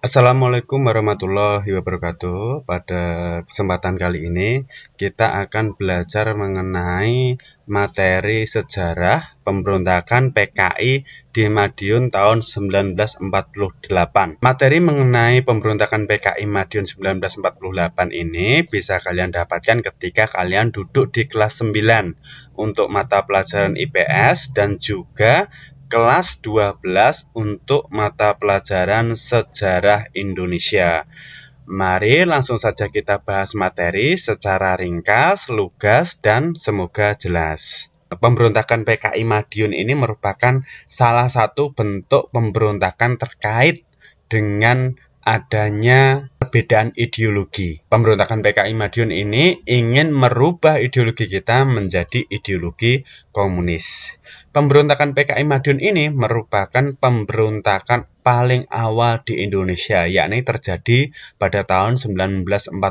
Assalamualaikum warahmatullahi wabarakatuh. Pada kesempatan kali ini kita akan belajar mengenai materi sejarah pemberontakan PKI di Madiun tahun 1948. Materi mengenai pemberontakan PKI Madiun 1948 ini bisa kalian dapatkan ketika kalian duduk di kelas 9 untuk mata pelajaran IPS dan juga kelas 12 untuk mata pelajaran Sejarah Indonesia. Mari langsung saja kita bahas materi secara ringkas, lugas, dan semoga jelas. Pemberontakan PKI Madiun ini merupakan salah satu bentuk pemberontakan terkait dengan adanya perbedaan ideologi. Pemberontakan PKI Madiun ini ingin merubah ideologi kita menjadi ideologi komunis. Pemberontakan PKI Madiun ini merupakan pemberontakan paling awal di Indonesia, yakni terjadi pada tahun 1948,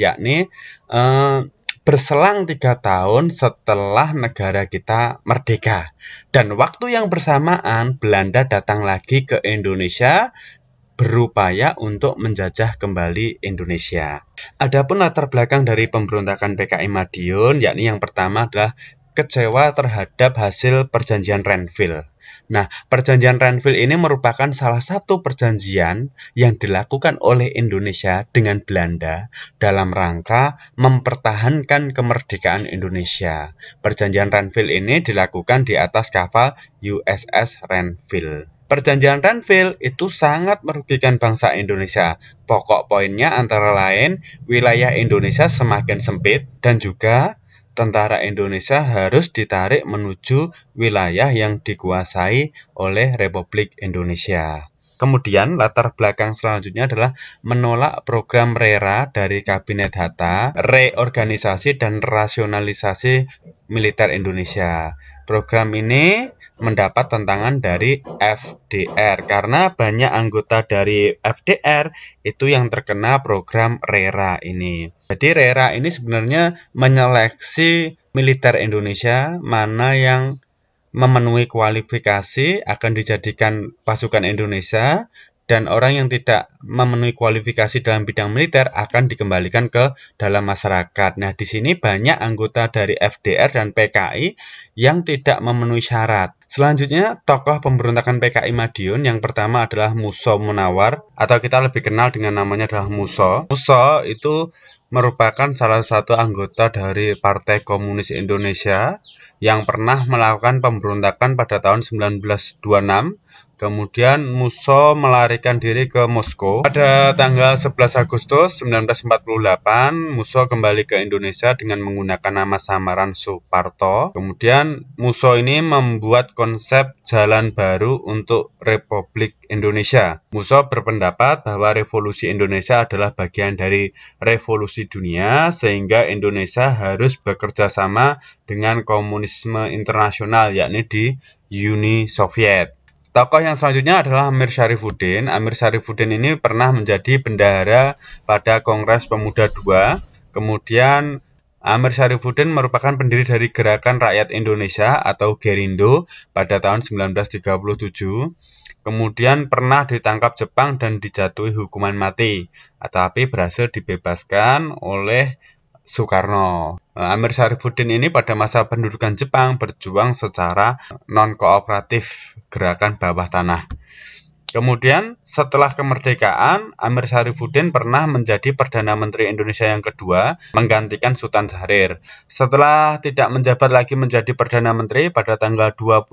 yakni eh, berselang tiga tahun setelah negara kita merdeka. Dan waktu yang bersamaan, Belanda datang lagi ke Indonesia berupaya untuk menjajah kembali Indonesia. Adapun latar belakang dari pemberontakan PKI Madiun, yakni yang pertama adalah kecewa terhadap hasil perjanjian Renville. Nah, perjanjian Renville ini merupakan salah satu perjanjian yang dilakukan oleh Indonesia dengan Belanda dalam rangka mempertahankan kemerdekaan Indonesia. Perjanjian Renville ini dilakukan di atas kapal USS Renville. Perjanjian Renville itu sangat merugikan bangsa Indonesia. Pokok poinnya antara lain, wilayah Indonesia semakin sempit dan juga tentara Indonesia harus ditarik menuju wilayah yang dikuasai oleh Republik Indonesia. Kemudian latar belakang selanjutnya adalah menolak program RERA dari Kabinet Hatta, reorganisasi dan rasionalisasi militer Indonesia. Program ini mendapat tantangan dari FDR karena banyak anggota dari FDR itu yang terkena program RERA ini. Jadi RERA ini sebenarnya menyeleksi militer Indonesia mana yang memenuhi kualifikasi akan dijadikan pasukan Indonesia dan orang yang tidak memenuhi kualifikasi dalam bidang militer akan dikembalikan ke dalam masyarakat. Nah, di sini banyak anggota dari FDR dan PKI yang tidak memenuhi syarat Selanjutnya, tokoh pemberontakan PKI Madiun yang pertama adalah Muso Munawar atau kita lebih kenal dengan namanya adalah Muso. Muso itu merupakan salah satu anggota dari Partai Komunis Indonesia yang pernah melakukan pemberontakan pada tahun 1926. Kemudian Muso melarikan diri ke Moskow. Pada tanggal 11 Agustus 1948, Muso kembali ke Indonesia dengan menggunakan nama samaran Suparto. Kemudian Muso ini membuat konsep jalan baru untuk Republik Indonesia. Muso berpendapat bahwa revolusi Indonesia adalah bagian dari revolusi dunia sehingga Indonesia harus bekerja sama dengan komunisme internasional yakni di Uni Soviet. Tokoh yang selanjutnya adalah Amir Syarifuddin. Amir Syarifuddin ini pernah menjadi bendahara pada Kongres Pemuda II, kemudian Amir Syarifuddin merupakan pendiri dari Gerakan Rakyat Indonesia atau Gerindo pada tahun 1937. Kemudian pernah ditangkap Jepang dan dijatuhi hukuman mati, tetapi berhasil dibebaskan oleh Soekarno. Amir Syarifuddin ini pada masa pendudukan Jepang berjuang secara non kooperatif gerakan bawah tanah. Kemudian setelah kemerdekaan, Amir Syarifuddin pernah menjadi Perdana Menteri Indonesia yang kedua, menggantikan Sultan Syahrir. Setelah tidak menjabat lagi menjadi Perdana Menteri pada tanggal 28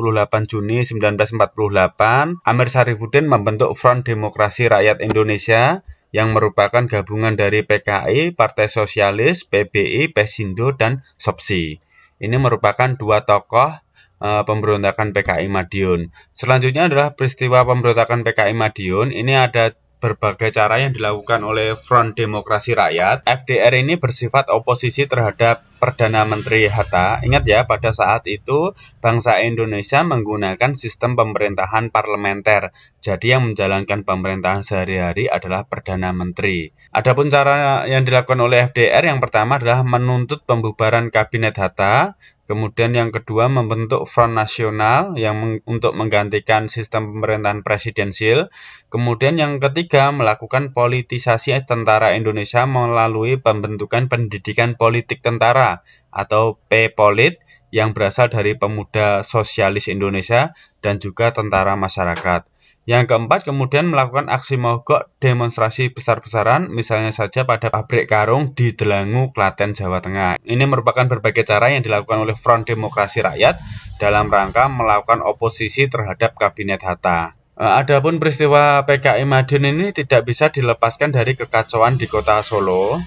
Juni 1948, Amir Syarifuddin membentuk Front Demokrasi Rakyat Indonesia yang merupakan gabungan dari PKI, Partai Sosialis, PBI, Pesindo, dan SOPSI. Ini merupakan dua tokoh Eh, pemberontakan PKI Madiun. Selanjutnya adalah peristiwa pemberontakan PKI Madiun. Ini ada berbagai cara yang dilakukan oleh Front Demokrasi Rakyat. FDR ini bersifat oposisi terhadap Perdana Menteri Hatta. Ingat ya, pada saat itu bangsa Indonesia menggunakan sistem pemerintahan parlementer. Jadi yang menjalankan pemerintahan sehari-hari adalah Perdana Menteri. Adapun cara yang dilakukan oleh FDR yang pertama adalah menuntut pembubaran Kabinet Hatta. Kemudian yang kedua membentuk front nasional yang meng, untuk menggantikan sistem pemerintahan presidensil. Kemudian yang ketiga melakukan politisasi tentara Indonesia melalui pembentukan pendidikan politik tentara atau P-Polit yang berasal dari Pemuda Sosialis Indonesia dan juga tentara masyarakat. Yang keempat, kemudian melakukan aksi mogok demonstrasi besar-besaran, misalnya saja pada pabrik karung di Delangu, Klaten, Jawa Tengah. Ini merupakan berbagai cara yang dilakukan oleh Front Demokrasi Rakyat dalam rangka melakukan oposisi terhadap Kabinet Hatta. Eh, adapun peristiwa PKI Madiun ini tidak bisa dilepaskan dari kekacauan di kota Solo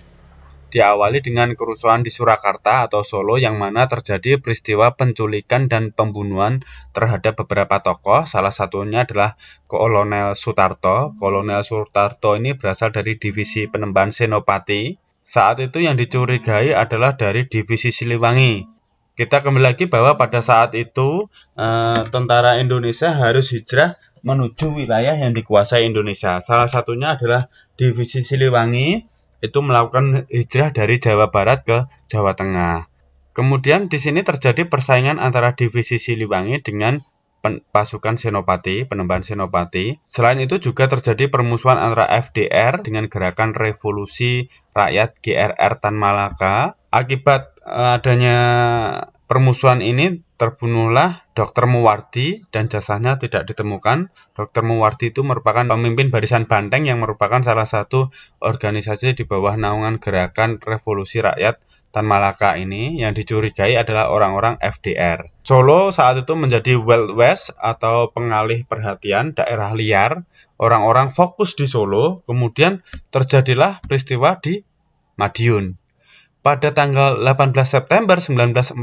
diawali dengan kerusuhan di Surakarta atau Solo yang mana terjadi peristiwa penculikan dan pembunuhan terhadap beberapa tokoh. Salah satunya adalah Kolonel Sutarto. Kolonel Sutarto ini berasal dari divisi penembahan Senopati. Saat itu yang dicurigai adalah dari divisi Siliwangi. Kita kembali lagi bahwa pada saat itu eh, tentara Indonesia harus hijrah menuju wilayah yang dikuasai Indonesia. Salah satunya adalah divisi Siliwangi itu melakukan hijrah dari Jawa Barat ke Jawa Tengah. Kemudian di sini terjadi persaingan antara divisi Siliwangi dengan pasukan Senopati, penembahan Senopati. Selain itu juga terjadi permusuhan antara FDR dengan gerakan revolusi rakyat GRR Tan Malaka. Akibat eh, adanya permusuhan ini terbunuhlah Dr. Muwardi dan jasanya tidak ditemukan. Dr. Muwardi itu merupakan pemimpin Barisan Banteng yang merupakan salah satu organisasi di bawah naungan gerakan revolusi rakyat Tan Malaka ini yang dicurigai adalah orang-orang FDR. Solo saat itu menjadi Wild West atau pengalih perhatian daerah liar. Orang-orang fokus di Solo, kemudian terjadilah peristiwa di Madiun. Pada tanggal 18 September 1948,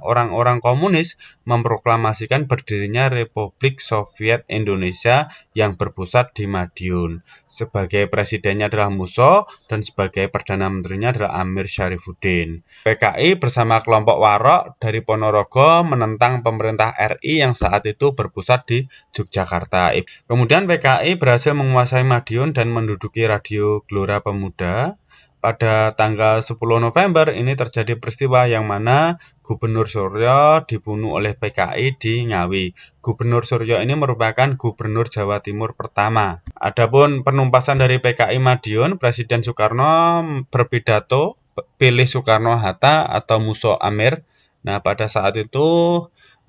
orang-orang komunis memproklamasikan berdirinya Republik Soviet Indonesia yang berpusat di Madiun. Sebagai presidennya adalah Muso dan sebagai perdana menterinya adalah Amir Syarifuddin. PKI bersama kelompok Warok dari Ponorogo menentang pemerintah RI yang saat itu berpusat di Yogyakarta. Kemudian PKI berhasil menguasai Madiun dan menduduki Radio Gelora Pemuda pada tanggal 10 November ini terjadi peristiwa yang mana Gubernur Suryo dibunuh oleh PKI di Ngawi. Gubernur Suryo ini merupakan Gubernur Jawa Timur pertama. Adapun penumpasan dari PKI Madiun, Presiden Soekarno berpidato pilih Soekarno-Hatta atau Muso Amir. Nah, pada saat itu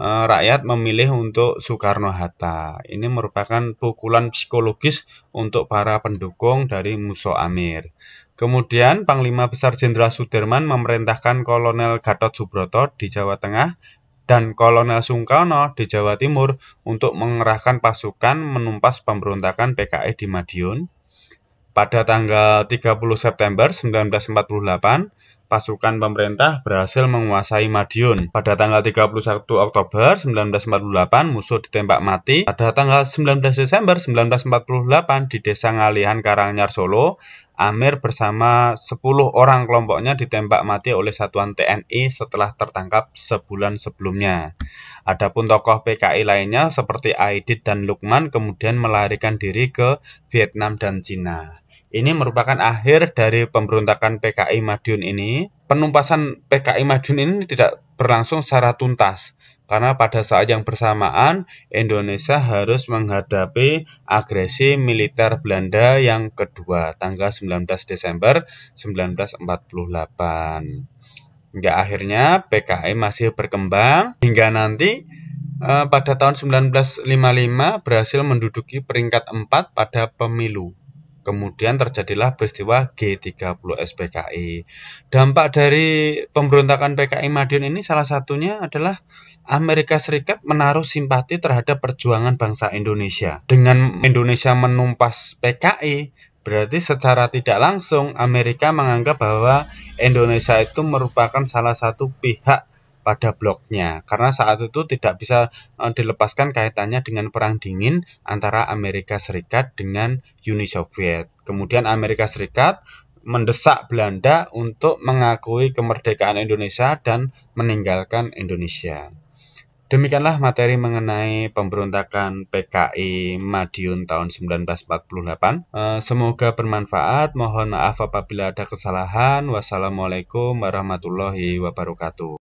eh, rakyat memilih untuk Soekarno-Hatta. Ini merupakan pukulan psikologis untuk para pendukung dari Muso Amir. Kemudian Panglima Besar Jenderal Sudirman memerintahkan Kolonel Gatot Subroto di Jawa Tengah dan Kolonel Sungkono di Jawa Timur untuk mengerahkan pasukan menumpas pemberontakan PKI e di Madiun. Pada tanggal 30 September 1948, pasukan pemerintah berhasil menguasai Madiun. Pada tanggal 31 Oktober 1948 musuh ditembak mati. Pada tanggal 19 Desember 1948 di Desa Ngalihan Karangnyar Solo, Amir bersama 10 orang kelompoknya ditembak mati oleh satuan TNI setelah tertangkap sebulan sebelumnya. Adapun tokoh PKI lainnya seperti Aidit dan Lukman kemudian melarikan diri ke Vietnam dan Cina. Ini merupakan akhir dari pemberontakan PKI Madiun ini. Penumpasan PKI Madiun ini tidak berlangsung secara tuntas karena pada saat yang bersamaan Indonesia harus menghadapi agresi militer Belanda yang kedua tanggal 19 Desember 1948. Hingga akhirnya PKI masih berkembang hingga nanti eh, pada tahun 1955 berhasil menduduki peringkat 4 pada pemilu Kemudian terjadilah peristiwa G30 SPKI. Dampak dari pemberontakan PKI Madiun ini salah satunya adalah Amerika Serikat menaruh simpati terhadap perjuangan bangsa Indonesia. Dengan Indonesia menumpas PKI, berarti secara tidak langsung Amerika menganggap bahwa Indonesia itu merupakan salah satu pihak pada bloknya karena saat itu tidak bisa e, dilepaskan kaitannya dengan perang dingin antara Amerika Serikat dengan Uni Soviet. Kemudian Amerika Serikat mendesak Belanda untuk mengakui kemerdekaan Indonesia dan meninggalkan Indonesia. Demikianlah materi mengenai pemberontakan PKI Madiun tahun 1948. E, semoga bermanfaat. Mohon maaf apabila ada kesalahan. Wassalamualaikum warahmatullahi wabarakatuh.